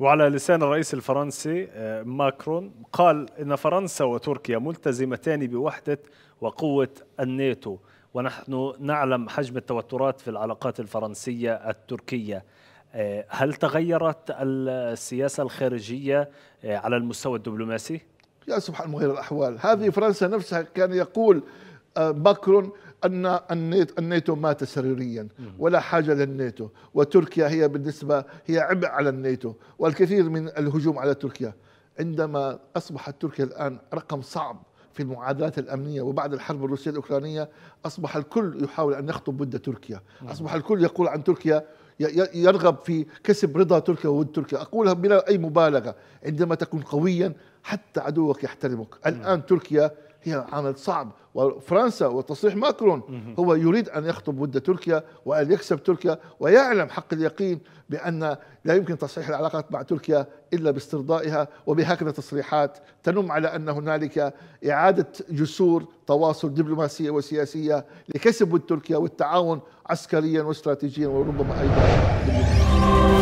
وعلى لسان الرئيس الفرنسي آه، ماكرون قال ان فرنسا وتركيا ملتزمتان بوحده وقوه الناتو ونحن نعلم حجم التوترات في العلاقات الفرنسيه التركيه آه، هل تغيرت السياسه الخارجيه آه، على المستوى الدبلوماسي؟ يا سبحان مغير الاحوال، هذه فرنسا نفسها كان يقول بكر ان الناتو مات سريريا ولا حاجه للناتو وتركيا هي بالنسبه هي عبء على الناتو والكثير من الهجوم على تركيا عندما اصبحت تركيا الان رقم صعب في المعادلات الامنيه وبعد الحرب الروسيه الاوكرانيه اصبح الكل يحاول ان يخطب ود تركيا، اصبح الكل يقول عن تركيا يرغب في كسب رضا تركيا وود تركيا، اقولها بلا اي مبالغه، عندما تكون قويا حتى عدوك يحترمك، الان تركيا هي عمل صعب وفرنسا وتصريح ماكرون هو يريد أن يخطب ود تركيا وأن يكسب تركيا ويعلم حق اليقين بأن لا يمكن تصحيح العلاقات مع تركيا إلا باسترضائها وبهكذا تصريحات تنم على أن هنالك إعادة جسور تواصل دبلوماسية وسياسية لكسب ود تركيا والتعاون عسكريا واستراتيجيا وربما أيضا